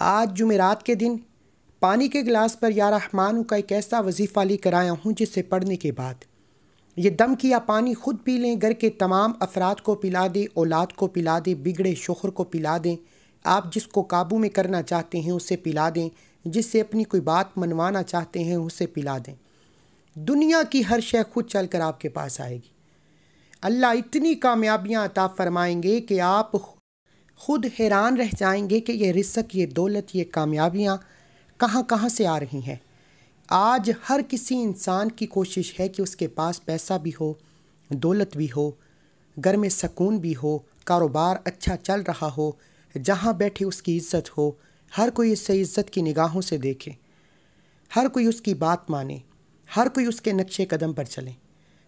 आज जुमेरात के दिन पानी के गिलास पर या रहमान का एक ऐसा वजीफ़ा लेकर आया हूँ जिसे पढ़ने के बाद ये दम किया पानी खुद पी लें घर के तमाम अफराद को पिला दें औलाद को पिला दें बिगड़े शोहर को पिला दें आप जिसको काबू में करना चाहते हैं उसे पिला दें जिससे अपनी कोई बात मनवाना चाहते हैं उसे पिला दें दुनिया की हर शय खुद चल कर आपके पास आएगी अल्लाह इतनी कामयाबियाँ अता फ़रमाएंगे कि आप खुद हैरान रह जाएंगे कि ये रिसक ये दौलत ये कामयाबियाँ कहाँ कहाँ से आ रही हैं आज हर किसी इंसान की कोशिश है कि उसके पास पैसा भी हो दौलत भी हो घर में सकून भी हो कारोबार अच्छा चल रहा हो जहाँ बैठे उसकी इज्जत हो हर कोई इससे इज्जत की निगाहों से देखे हर कोई उसकी बात माने हर कोई उसके नक्शे कदम पर चले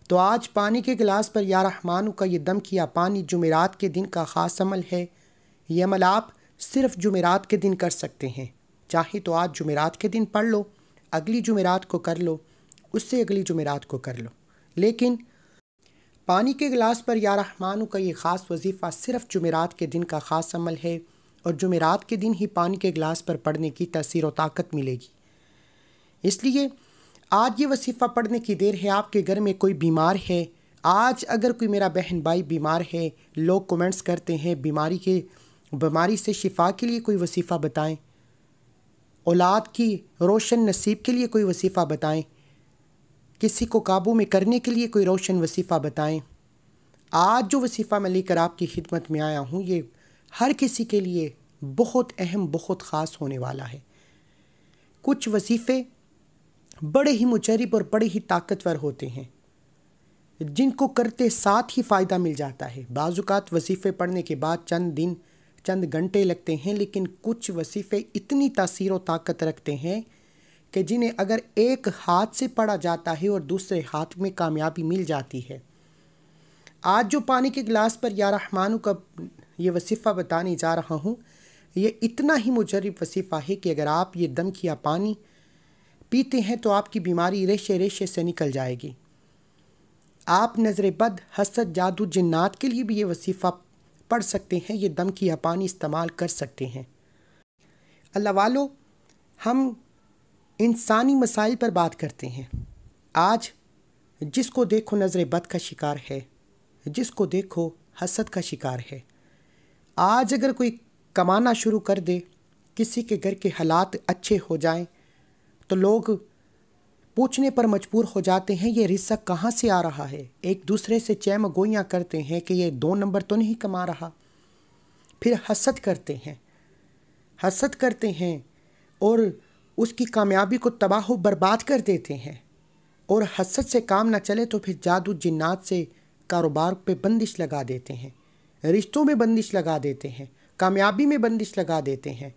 तो आज पानी के गिलास पर या का ये दम किया पानी जुमेरात के दिन का ख़ास अमल है ये अमल आप सिर्फ जुमेरात के दिन कर सकते हैं चाहे तो आज जुमेरात के दिन पढ़ लो अगली जुमेरात को कर लो उससे अगली जुमेरात को कर लो लेकिन पानी के गिलास पर या रहमानों का ये ख़ास वजीफ़ा सिर्फ जुमेरात के दिन का ख़ास अमल है और जुमेरात के दिन ही पानी के गिलास पर पढ़ने की तसीर व ताकत मिलेगी इसलिए आज ये वसीफ़ा पढ़ने की देर है आपके घर में कोई बीमार है आज अगर कोई मेरा बहन भाई बीमार है लोग कमेंट्स करते हैं बीमारी के बीमारी से शिफा के लिए कोई वसीफ़ा बताएं औलाद की रोशन नसीब के लिए कोई वसीफ़ा बताएं किसी को काबू में करने के लिए कोई रोशन वसीफ़ा बताएं आज जो वसीफ़ा मैं लेकर आपकी खिदमत में आया हूँ ये हर किसी के लिए बहुत अहम बहुत ख़ास होने वाला है कुछ वसीफ़े बड़े ही मुजरब और बड़े ही ताकतवर होते हैं जिनको करते साथ ही फ़ायदा मिल जाता है बाजुकात वसीफ़े पढ़ने के बाद चंद दिन चंद घंटे लगते हैं लेकिन कुछ वसीफ़े इतनी तासीर व ताकत रखते हैं कि जिन्हें अगर एक हाथ से पड़ा जाता है और दूसरे हाथ में कामयाबी मिल जाती है आज जो पानी के गिलास पर या रहमानों का ये वसीफ़ा बताने जा रहा हूँ ये इतना ही मुजरब वसीफ़ा है कि अगर आप ये दम किया पानी पीते हैं तो आपकी बीमारी रेशे रेशे से निकल जाएगी आप नज़र बद हसद जादू जिन्नात के लिए भी ये वसीफ़ा पढ़ सकते हैं ये दम किया पानी इस्तेमाल कर सकते हैं अल्लाह वालों हम इंसानी मसाइल पर बात करते हैं आज जिसको देखो नज़र बद का शिकार है जिसको देखो हसद का शिकार है आज अगर कोई कमाना शुरू कर दे किसी के घर के हालात अच्छे हो जाएं तो लोग पूछने पर मजबूर हो जाते हैं ये रिश्ता कहाँ से आ रहा है एक दूसरे से चैम गोइयाँ करते हैं कि ये दो नंबर तो नहीं कमा रहा फिर हसद करते हैं हसद करते हैं और उसकी कामयाबी को तबाह बर्बाद कर देते हैं और हसद से काम ना चले तो फिर जादू जिन्नात से कारोबार पे बंदिश लगा देते हैं रिश्तों में बंदिश लगा देते हैं कामयाबी में बंदिश लगा देते हैं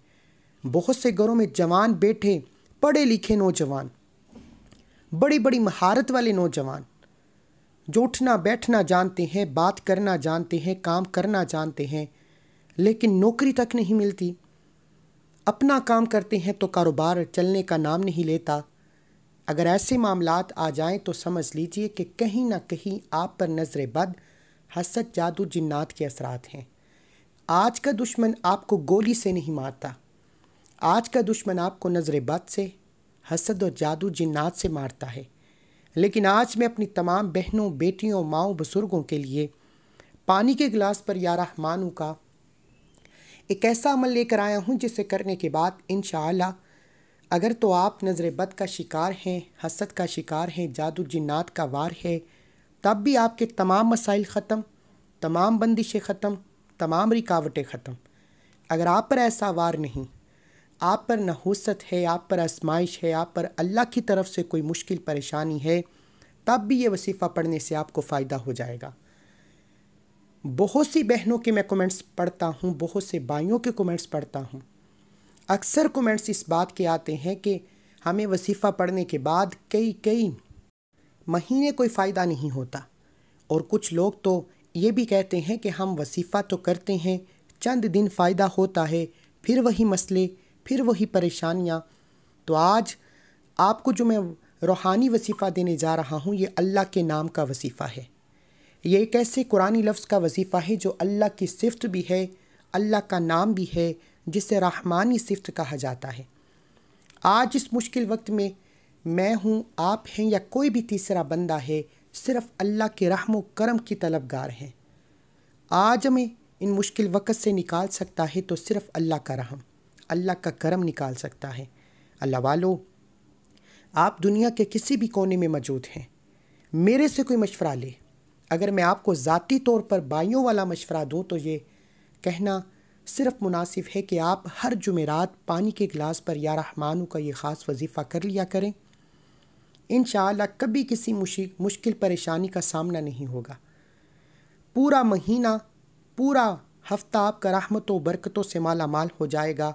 बहुत से घरों में जवान बैठे पढ़े लिखे नौजवान बड़ी बड़ी महारत वाले नौजवान जो उठना बैठना जानते हैं बात करना जानते हैं काम करना जानते हैं लेकिन नौकरी तक नहीं मिलती अपना काम करते हैं तो कारोबार चलने का नाम नहीं लेता अगर ऐसे मामलात आ जाएं तो समझ लीजिए कि कहीं ना कहीं आप पर नज़र बद हसत जादू जिन्नात के असरात हैं आज का दुश्मन आपको गोली से नहीं मारता आज का दुश्मन आपको नज़र बद से हसद और जादू जिन्नात से मारता है लेकिन आज मैं अपनी तमाम बहनों बेटियों माओ बुज़ुर्गों के लिए पानी के गिलास पर या रहमानों का एक ऐसा अमल लेकर आया हूँ जिसे करने के बाद इन अगर तो आप नज़र बद का शिकार हैं हसद का शिकार हैं जादू जिन्नात का वार है तब भी आपके तमाम मसाइल ख़त्म तमाम बंदिशें ख़त्म तमाम रिकावटें ख़त्म अगर आप पर ऐसा वार नहीं आप पर नहूसत है आप पर आसमाइश है आप पर अल्लाह की तरफ से कोई मुश्किल परेशानी है तब भी ये वसीफ़ा पढ़ने से आपको फ़ायदा हो जाएगा बहुत सी बहनों के मैं कमेंट्स पढ़ता हूँ बहुत से भाइयों के कमेंट्स पढ़ता हूँ अक्सर कमेंट्स इस बात के आते हैं कि हमें वसीफ़ा पढ़ने के बाद कई कई महीने कोई फ़ायदा नहीं होता और कुछ लोग तो ये भी कहते हैं कि हम वसीफ़ा तो करते हैं चंद दिन फ़ायदा होता है फिर वही मसले फिर वही परेशानियाँ तो आज आपको जो मैं रूहानी वसीफ़ा देने जा रहा हूँ ये अल्लाह के नाम का वसीफ़ा है ये एक ऐसे कुरानी लफ्ज़ का वसीफ़ा है जो अल्लाह की सिफ्त भी है अल्लाह का नाम भी है जिसे रहमानी सिफ्त कहा जाता है आज इस मुश्किल वक्त में मैं हूँ आप हैं या कोई भी तीसरा बंदा है सिर्फ़ अल्लाह के रहम करम की तलबगार हैं आज हमें इन मुश्किल वक़्त से निकाल सकता है तो सिर्फ़ अल्लाह का रहम अल्लाह का करम निकाल सकता है अल्लाह वालो आप दुनिया के किसी भी कोने में मौजूद हैं मेरे से कोई मशवरा ले अगर मैं आपको ज़ाती तौर पर बाइयों वाला मशवरा दूँ तो ये कहना सिर्फ मुनासिब है कि आप हर जुमेरात पानी के गिलास पर या रहमानों का ये ख़ास वजीफ़ा कर लिया करें इन कभी किसी मुश्किल परेशानी का सामना नहीं होगा पूरा महीना पूरा हफ्ता आपका रहमतों बरकतों से माला माल हो जाएगा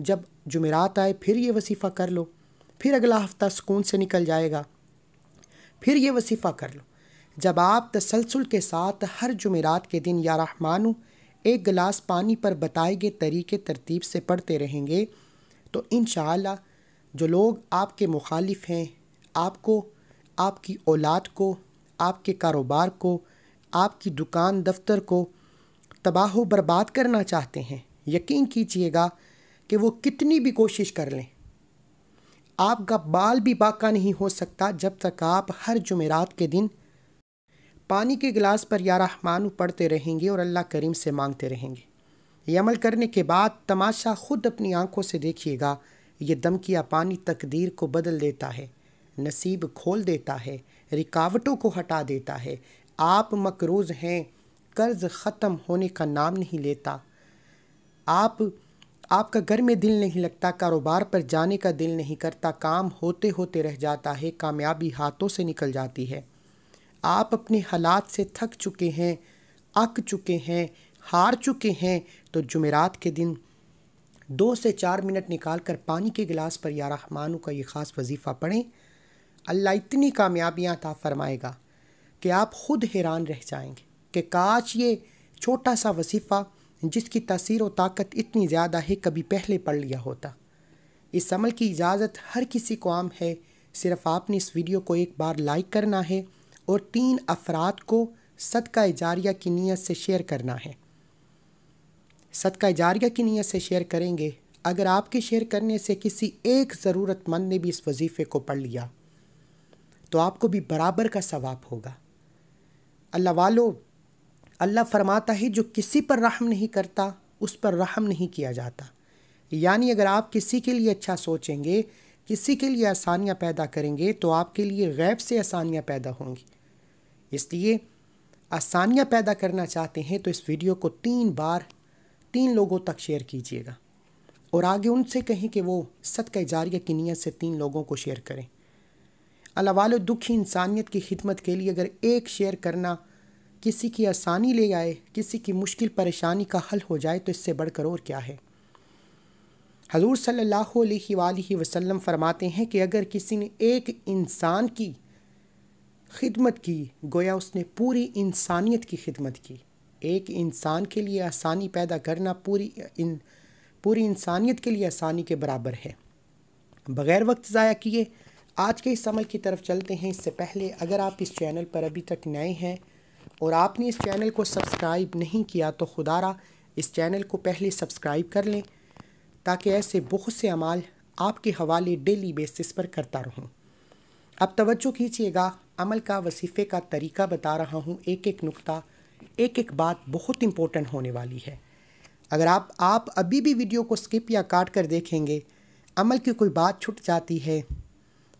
जब जुमेरात आए फिर ये वसीफ़ा कर लो फिर अगला हफ़्ता सुकून से निकल जाएगा फिर ये वसीफ़ा कर लो जब आप तसलसल के साथ हर जुमेरात के दिन या रहमानु एक गिलास पानी पर बताए गए तरीके तरतीब से पढ़ते रहेंगे तो इन जो लोग आपके मुखालिफ हैं आपको आपकी औलाद को आपके कारोबार को आपकी दुकान दफ्तर को तबाह बर्बाद करना चाहते हैं यकीन कीजिएगा कि वो कितनी भी कोशिश कर लें आपका बाल भी बाका नहीं हो सकता जब तक आप हर जुमेरात के दिन पानी के गिलास पर या रहमान पढ़ते रहेंगे और अल्लाह करीम से मांगते रहेंगे ये अमल करने के बाद तमाशा खुद अपनी आंखों से देखिएगा ये दमकिया पानी तकदीर को बदल देता है नसीब खोल देता है रिकावटों को हटा देता है आप मकरूज़ हैं कर्ज़ ख़त्म होने का नाम नहीं लेता आप आपका घर में दिल नहीं लगता कारोबार पर जाने का दिल नहीं करता काम होते होते रह जाता है कामयाबी हाथों से निकल जाती है आप अपने हालात से थक चुके हैं अक चुके हैं हार चुके हैं तो जुमेरात के दिन दो से चार मिनट निकाल कर पानी के गिलास पर या रहमानों का ये ख़ास वजीफ़ा पढ़ें अल्लाह इतनी कामयाबियाँ था फ़रमाएगा कि आप ख़ुद हैरान रह जाएंगे कि काश ये छोटा सा वजीफ़ा जिसकी तसीर व ताकत इतनी ज़्यादा है कभी पहले पढ़ लिया होता इस अमल की इजाज़त हर किसी को आम है सिर्फ आपने इस वीडियो को एक बार लाइक करना है और तीन अफराद को सदका इजारिया की नीयत से शेयर करना है सदका इजारिया की नीयत से शेयर करेंगे अगर आपके शेयर करने से किसी एक ज़रूरतमंद ने भी इस वजीफ़े को पढ़ लिया तो आपको भी बराबर का सवाब होगा अल्लाह वालों अल्लाह फरमाता है जो किसी पर रहम नहीं करता उस पर रहम नहीं किया जाता यानी अगर आप किसी के लिए अच्छा सोचेंगे किसी के लिए आसानियाँ पैदा करेंगे तो आपके लिए गैब से आसानियाँ पैदा होंगी इसलिए आसानियाँ पैदा करना चाहते हैं तो इस वीडियो को तीन बार तीन लोगों तक शेयर कीजिएगा और आगे उनसे कहें कि वो का जारिया की नीयत से तीन लोगों को शेयर करें अलावाल दुखी इंसानियत की खिदमत के लिए अगर एक शेयर करना किसी की आसानी ले आए किसी की मुश्किल परेशानी का हल हो जाए तो इससे बढ़कर और क्या है हजूर सल्ह अलैहि फरमाते हैं कि अगर किसी ने एक इंसान की खिदमत की गोया उसने पूरी इंसानियत की खिदमत की एक इंसान के लिए आसानी पैदा करना पूरी इन पूरी इंसानियत के लिए आसानी के बराबर है बग़ैर वक्त ज़ाया किए आज के इस अमल की तरफ चलते हैं इससे पहले अगर आप इस चैनल पर अभी तक नए हैं और आपने इस चैनल को सब्सक्राइब नहीं किया तो खुदा इस चैनल को पहले सब्सक्राइब कर लें ताकि ऐसे बहुत से अमाल आपके हवाले डेली बेसिस पर करता रहूँ अब तवज्जो कीजिएगा अमल का वसीफ़े का तरीका बता रहा हूँ एक एक नुक्ता एक एक बात बहुत इम्पोर्टेंट होने वाली है अगर आप आप अभी भी वीडियो को स्किप या काट कर देखेंगे अमल की कोई बात छुट जाती है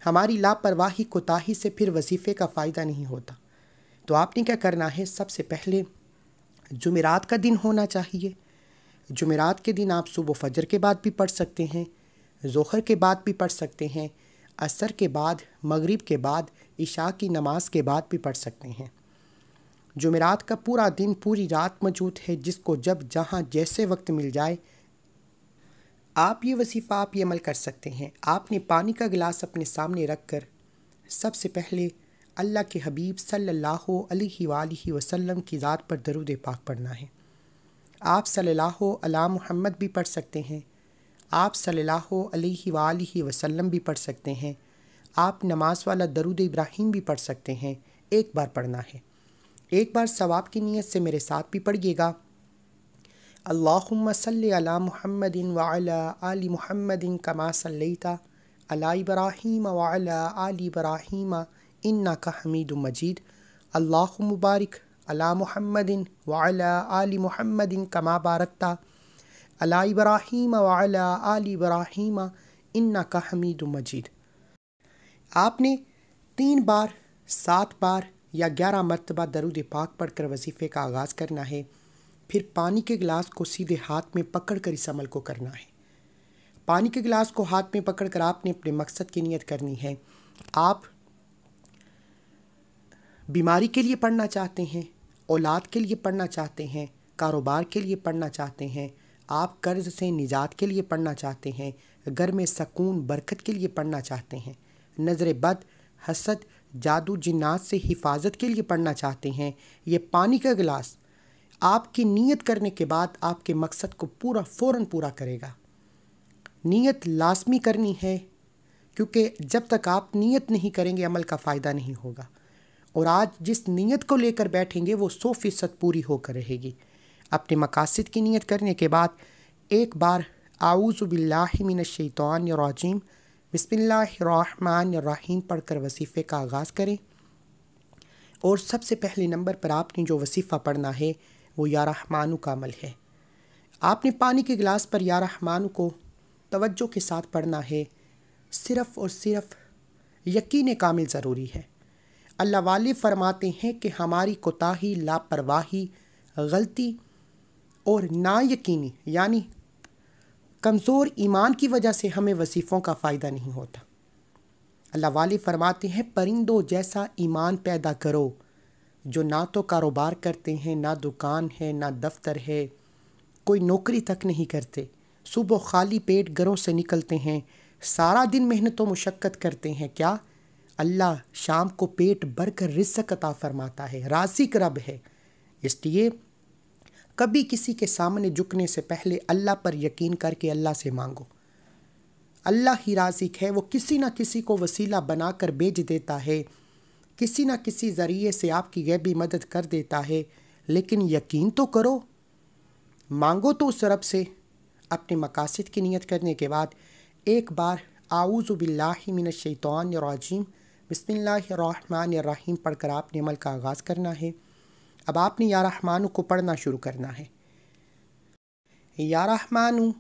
हमारी लापरवाही कोताही से फिर वसीफ़े का फ़ायदा नहीं होता तो आपने क्या करना है सबसे पहले जुमेरात का दिन होना चाहिए जुमेरात के दिन आप सुबह फजर के बाद भी पढ़ सकते हैं जोहर के बाद भी पढ़ सकते हैं असर के बाद मगरिब के बाद इशा की नमाज के बाद भी पढ़ सकते हैं जुमेरात का पूरा दिन पूरी रात मौजूद है जिसको जब जहाँ जैसे वक्त मिल जाए आप ये वसीफ़ा आप ये अमल कर सकते हैं आपने पानी का गिलास अपने सामने रख कर सबसे पहले अल्लाह के हबीब सल्लल्लाहु वसलम वसल्लम की ज़ात पर दरुद पाक पढ़ना है आप सल्लल्लाहु अला मोहम्मद भी पढ़ सकते हैं आप सल्लल्लाहु अलैहि वसल्लम भी पढ़ सकते हैं आप नमाज वाला दरुद इब्राहिम भी पढ़ सकते हैं एक बार पढ़ना है एक बार सवाब की नीयत से मेरे साथ भी पढ़िएगा अल्लाहल महमदिन अला महमदिन कमा सल्लैता अला इब्राहीम वाला आली इब्राहीम इन्ना का हमीद मजीद अल्लाह मुबारक अला महमदिन वाला आली कमा बारकता अला इब्राहीम वाला आली इब्राहीम इन्ना का हमीद मजीद आपने तीन बार सात बार या ग्यारह मरतबा दरुद पाक पढ़कर वजीफ़े का आगाज़ करना है फिर पानी के गिलास को सीधे हाथ में पकड़ कर इस अमल को करना है पानी के गिलास को हाथ में पकड़ कर आपने अपने मकसद की नीयत करनी है आप बीमारी के लिए पढ़ना चाहते हैं औलाद के लिए पढ़ना चाहते हैं कारोबार के लिए पढ़ना चाहते हैं आप कर्ज़ से निजात के लिए पढ़ना चाहते हैं घर में सकून बरकत के लिए पढ़ना चाहते हैं नज़र बद हसद जादू जिन्नात से हिफाजत के लिए पढ़ना चाहते हैं ये पानी का गिलास आपकी नीयत करने के बाद आपके मकसद को पूरा फ़ौर पूरा करेगा नीयत लाजमी करनी है क्योंकि जब तक आप नीयत नहीं करेंगे अमल का फ़ायदा नहीं होगा और आज जिस नीयत को लेकर बैठेंगे वो सौ फ़ीसद पूरी होकर रहेगी अपने मकासद की नीयत करने के बाद एक बार आउज़बिल्लाशैतवानरजीम बसमीम पढ़ कर वसीफ़े का आगाज़ करें और सबसे पहले नंबर पर आपने जो वसीफ़ा पढ़ना है वो या रहमानु का अमल है आपने पानी के गिलास पर या रहमानु को तवज्जो के साथ पढ़ना है सिर्फ़ और सिर्फ़ यकीन कामिल ज़रूरी है अल्लाह वाले फरमाते हैं कि हमारी कोताही लापरवाही गलती और नायकीनी यानी कमज़ोर ईमान की वजह से हमें वसीफ़ों का फ़ायदा नहीं होता अल्लाह वाले फरमाते हैं परिंदों जैसा ईमान पैदा करो जो ना तो कारोबार करते हैं ना दुकान है ना दफ्तर है कोई नौकरी तक नहीं करते सुबह खाली पेट घरों से निकलते हैं सारा दिन मेहनत व मशक्क़त करते हैं क्या अल्लाह शाम को पेट भर कर रिस्क अता फरमाता है रासिक रब है इसलिए कभी किसी के सामने झुकने से पहले अल्लाह पर यकीन करके अल्लाह से मांगो अल्लाह ही राजिक है वो किसी ना किसी को वसीला बना कर भेज देता है किसी ना किसी ज़रिए से आपकी गैबी मदद कर देता है लेकिन यकीन तो करो मांगो तो उस रब से अपने मकासद की नीयत करने के बाद एक बार आऊज़ बिल्लामिनशैतवान राजीम बिसमीम पढ़कर आपने अमल का आगाज़ करना है अब आपने या रहमानु को पढ़ना शुरू करना है या रहमानु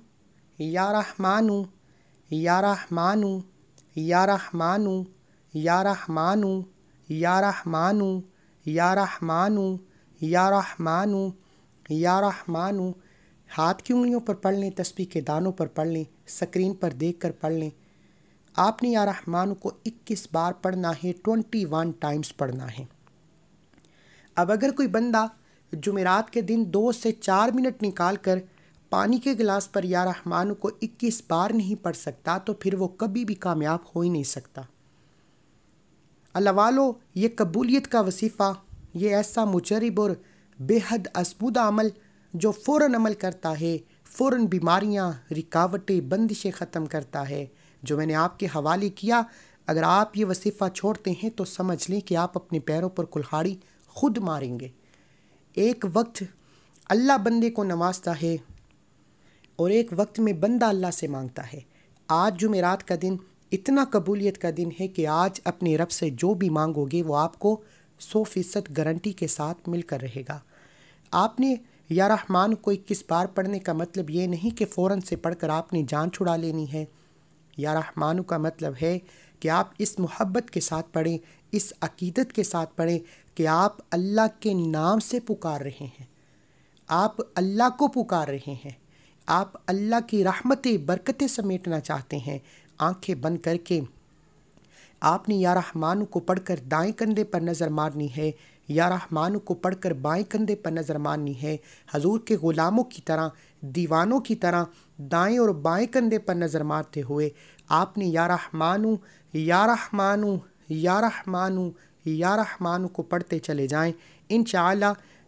या रहमानु या रहमानु या रहमानु या रहमानु या रहमानु या रहमानु या रहमानु या रहमानु हाथ की उंगलियों पर पढ़ लें तस्वीर के दानों पर पढ़ लें स्क्रीन पर देख कर पढ़ लें आपने या रहमान को 21 बार पढ़ना है 21 टाइम्स पढ़ना है अब अगर कोई बंदा जुमेरात के दिन दो से चार मिनट निकाल कर पानी के गिलास पर या रहमान को 21 बार नहीं पढ़ सकता तो फिर वो कभी भी कामयाब हो ही नहीं सकता अलवालो ये कबूलियत का वसीफ़ा ये ऐसा मुजरब और बेहद असबूदा अमल जो फ़ौर अमल करता है फ़ौर बीमारियाँ रिकावटें बंदिशें ख़त्म करता है जो मैंने आपके हवाले किया अगर आप ये वसीफ़ा छोड़ते हैं तो समझ लें कि आप अपने पैरों पर कुल्हाड़ी खुद मारेंगे एक वक्त अल्लाह बंदे को नवाजता है और एक वक्त में बंदा अल्लाह से मांगता है आज जुमेरात का दिन इतना कबूलियत का दिन है कि आज अपने रब से जो भी मांगोगे वो आपको सौ फ़ीसद गारंटी के साथ मिलकर रहेगा आपने या रहमान को इक्कीस बार पढ़ने का मतलब ये नहीं कि फ़ौर से पढ़कर आपने जान छुड़ा लेनी है या रहमानु का मतलब है कि आप इस मोहब्बत के साथ पढ़ें इस अकीदत के साथ पढ़ें कि आप अल्लाह के नाम से पुकार रहे हैं आप अल्लाह को पुकार रहे हैं आप अल्लाह की रहमतें बरकतें समेटना चाहते हैं आंखें बंद करके आपने या रहमान को पढ़कर दाएं कंधे पर नज़र मारनी है या रहमान को पढ़कर बाएं कंधे पर नज़र मारनी है हजूर के ग़ुलामों की तरह दीवानों की तरह दाएं और बाएं कंधे पर नज़र मारते हुए आपने या मानू या मानू या मानू या मानू को पढ़ते चले जाएं इन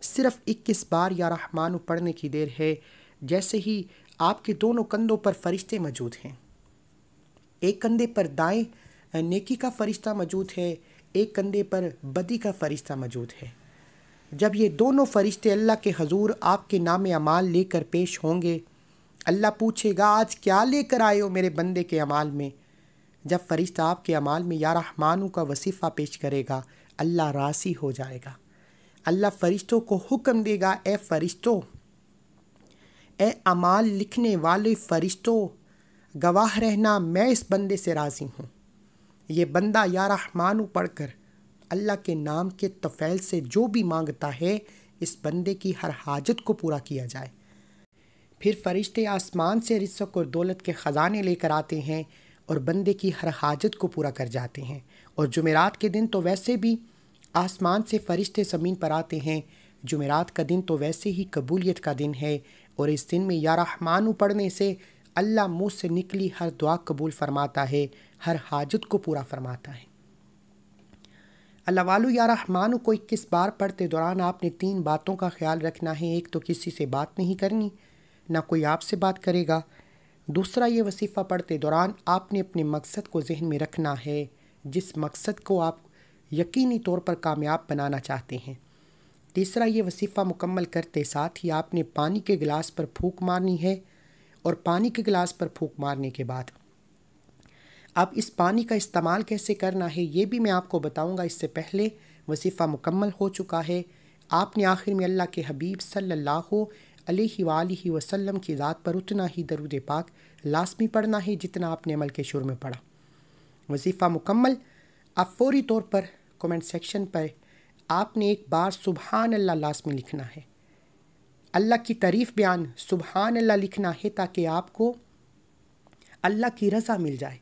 सिर्फ इक्कीस बार या मानू पढ़ने की देर है जैसे ही आपके दोनों कंधों पर फरिश्ते मौजूद हैं एक कंधे पर दाएं नेकी का फरिश्ता मौजूद है एक कंधे पर बदी का फरिश्ता मौजूद है जब ये दोनों फरिश्ते अल्लाह के हजूर आपके नाम अमाल लेकर पेश होंगे अल्लाह पूछेगा आज क्या लेकर आए हो मेरे बंदे के अमाल में जब फरिश्ता आपके अमाल में या रहमानों का वसीफ़ा पेश करेगा अल्लाह रासी हो जाएगा अल्लाह फ़रिश्तों को हुक्म देगा ए फ़रिश्तों ए अमाल लिखने वाले फ़रिश्तों गवाह रहना मैं इस बंदे से राज़ी हूँ ये बंदा या पढ़ पढ़कर अल्लाह के नाम के तफ़ैल से जो भी मांगता है इस बंदे की हर हाजत को पूरा किया जाए फिर फरिश्ते आसमान से रिस्क और दौलत के ख़जाने लेकर आते हैं और बंदे की हर हाजत को पूरा कर जाते हैं और जुमेरात के दिन तो वैसे भी आसमान से फरिश्ते ज़मीन पर आते हैं जुमेरात का दिन तो वैसे ही कबूलियत का दिन है और इस दिन में या पढ़ने से अल्लाह मुँह से निकली हर दुआ कबूल फरमाता है हर हाजत को पूरा फरमाता है अल्लाह वालू या को इक्कीस बार पढ़ते दौरान आपने तीन बातों का ख्याल रखना है एक तो किसी से बात नहीं करनी ना कोई आपसे बात करेगा दूसरा ये वसीफ़ा पढ़ते दौरान आपने अपने मकसद को जहन में रखना है जिस मकसद को आप यकीनी तौर पर कामयाब बनाना चाहते हैं तीसरा ये वसीफ़ा मुकम्मल करते साथ ही आपने पानी के गिलास पर फूक मारनी है और पानी के गिलास पर फूक मारने के बाद अब इस पानी का इस्तेमाल कैसे करना है ये भी मैं आपको बताऊंगा इससे पहले वसीफ़ा मुकम्मल हो चुका है आपने आखिर में अल्लाह के हबीब सल्लल्लाहु वसल्लम की ज़ात पर उतना ही दरुद पाक लाजमी पढ़ना है जितना आपने अमल के शुरू में पढ़ा वजीफ़ा मुकम्मल अब फौरी तौर पर कमेंट सेक्शन पर आपने एक बार सुबहान अल्लाह लाजमी लिखना है अल्लाह की तारीफ़ बयान सुबहान अल्लाह लिखना है ताकि आपको अल्लाह की रज़ा मिल जाए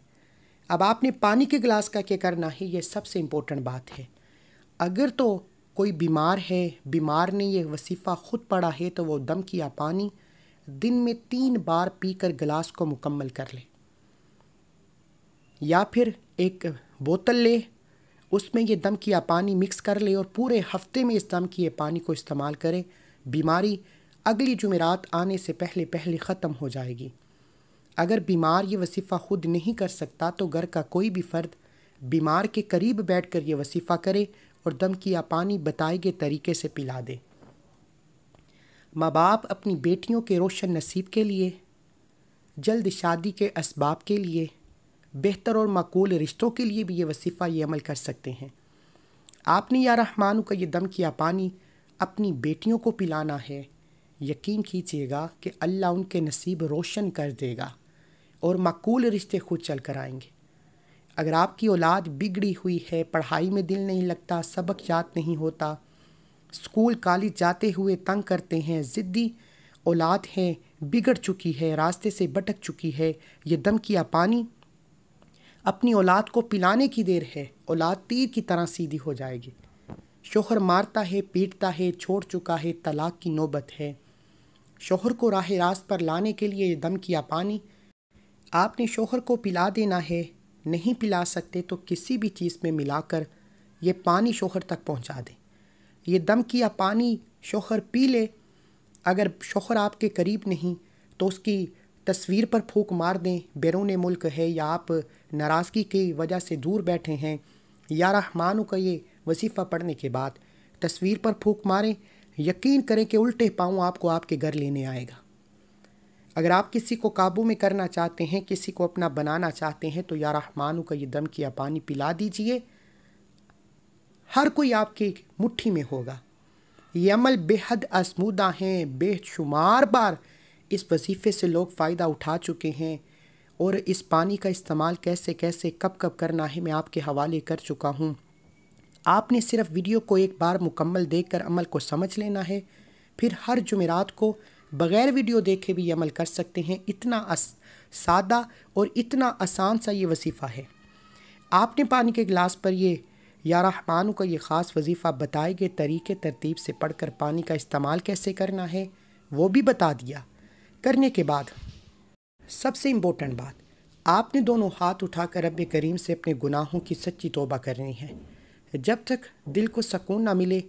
अब आपने पानी के गिलास का क्या करना है ये सबसे इम्पोर्टेंट बात है अगर तो कोई बीमार है बीमार ने यह वसीफ़ा ख़ुद पढ़ा है तो वो दम किया पानी दिन में तीन बार पीकर गिलास को मुकम्मल कर ले या फिर एक बोतल ले उसमें यह दम किया पानी मिक्स कर ले और पूरे हफ्ते में इस दम किए पानी को इस्तेमाल करें बीमारी अगली जुमेरात आने से पहले पहले ख़त्म हो जाएगी अगर बीमार ये वसीफ़ा ख़ुद नहीं कर सकता तो घर का कोई भी फ़र्द बीमार के करीब बैठ कर यह वसीफ़ा करे और दम किया पानी बताए गए तरीके से पिला दे माँ बाप अपनी बेटियों के रोशन नसीब के लिए जल्द शादी के इसबाब के लिए बेहतर और माकूल रिश्तों के लिए भी ये वसीफ़ा ये अमल कर सकते हैं आपने या रहमान का ये दम किया पानी अपनी बेटियों को पिलाना है यकीन कीजिएगा कि अल्लाह उनके नसीब रोशन कर देगा और माकूल रिश्ते खुद चल कर आएंगे अगर आपकी औलाद बिगड़ी हुई है पढ़ाई में दिल नहीं लगता सबक याद नहीं होता स्कूल कॉलेज जाते हुए तंग करते हैं ज़िद्दी औलाद है बिगड़ चुकी है रास्ते से भटक चुकी है यह दम किया पानी अपनी औलाद को पिलाने की देर है औलाद तीर की तरह सीधी हो जाएगी शोहर मारता है पीटता है छोड़ चुका है तलाक की नौबत है शोहर को राह रास्त पर लाने के लिए दम किया पानी आपने शोहर को पिला देना है नहीं पिला सकते तो किसी भी चीज़ में मिलाकर ये पानी शोहर तक पहुंचा दें ये दम किया पानी शोहर पी ले अगर शोहर आपके करीब नहीं तो उसकी तस्वीर पर फूक मार दें बैरून मुल्क है या आप नाराज़गी की वजह से दूर बैठे हैं या रहमानों का ये वजीफ़ा पढ़ने के बाद तस्वीर पर फूक मारें यकीन करें कि उल्टे पाँव आपको आपके घर लेने आएगा अगर आप किसी को काबू में करना चाहते हैं किसी को अपना बनाना चाहते हैं तो या रहमानू का ये दम किया पानी पिला दीजिए हर कोई आपके मुट्ठी में होगा ये अमल बेहद आसमूदा हैं बेशुमार बार इस वजीफ़े से लोग फ़ायदा उठा चुके हैं और इस पानी का इस्तेमाल कैसे कैसे कब कब करना है मैं आपके हवाले कर चुका हूँ आपने सिर्फ वीडियो को एक बार मुकम्मल देख कर अमल को समझ लेना है फिर हर जुमेरात को बगैर वीडियो देखे भी अमल कर सकते हैं इतना सादा और इतना आसान सा ये वसीफ़ा है आपने पानी के गिलास पर ये या रहमान का ये ख़ास वजीफ़ा बताए गए तरीके तरतीब से पढ़कर पानी का इस्तेमाल कैसे करना है वो भी बता दिया करने के बाद सबसे इम्पोर्टेंट बात आपने दोनों हाथ उठाकर रब करीम से अपने गुनाहों की सच्ची तोबा करनी है जब तक दिल को सकून ना मिले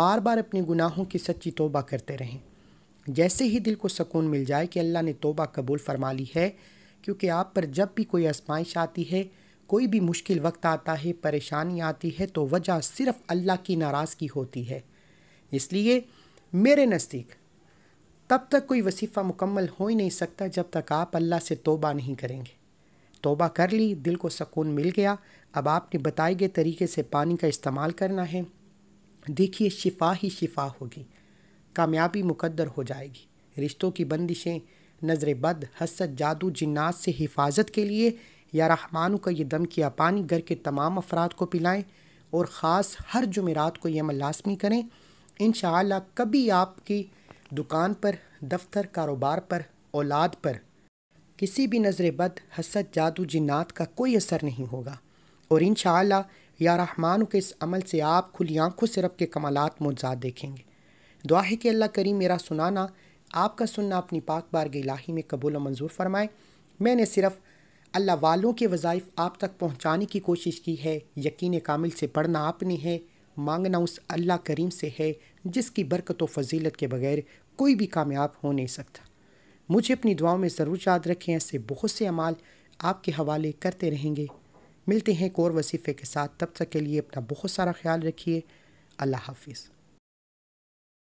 बार बार अपने गुनाहों की सच्ची तोबा करते रहें जैसे ही दिल को सुकून मिल जाए कि अल्लाह ने तोबा कबूल फरमा ली है क्योंकि आप पर जब भी कोई आजमाइश आती है कोई भी मुश्किल वक्त आता है परेशानी आती है तो वजह सिर्फ़ अल्लाह की नाराज़गी होती है इसलिए मेरे नज़दीक तब तक कोई वसीफ़ा मुकम्मल हो ही नहीं सकता जब तक आप अल्लाह से तोबा नहीं करेंगे तोबा कर ली दिल को सुकून मिल गया अब आपने बताए गए तरीके से पानी का इस्तेमाल करना है देखिए शिफा ही शिफा होगी कामयाबी मुकद्दर हो जाएगी रिश्तों की बंदिशें नज़र बद हसद जादू जिन्नात से हिफाजत के लिए या रहमानों का यह दम किया पानी घर के तमाम अफराद को पिलाएं और ख़ास हर जुमेरात को यह अमल लाजमी करें इन कभी आपकी दुकान पर दफ्तर कारोबार पर औलाद पर किसी भी नज़र बद हसद जादू जिन्नात का कोई असर नहीं होगा और इन या रहमानों के इस अमल से आप खुली आंखों से रब के कमालत मोजाद देखेंगे दुआ है कि अल्लाह करीम मेरा सुनाना आपका सुनना अपनी पाक के इलाही में कबूल मंजूर फरमाए मैंने सिर्फ़ अल्लाह वालों के वज़ाइफ आप तक पहुँचाने की कोशिश की है यकीन कामिल से पढ़ना आपने है मांगना उस अल्लाह करीम से है जिसकी बरकत व फजीलत के बगैर कोई भी कामयाब हो नहीं सकता मुझे अपनी दुआओं में ज़रूर याद रखें ऐसे बहुत से अमाल आपके हवाले करते रहेंगे मिलते हैं कोर वसीफ़े के साथ तब तक के लिए अपना बहुत सारा ख्याल रखिए अल्लाह हाफिज़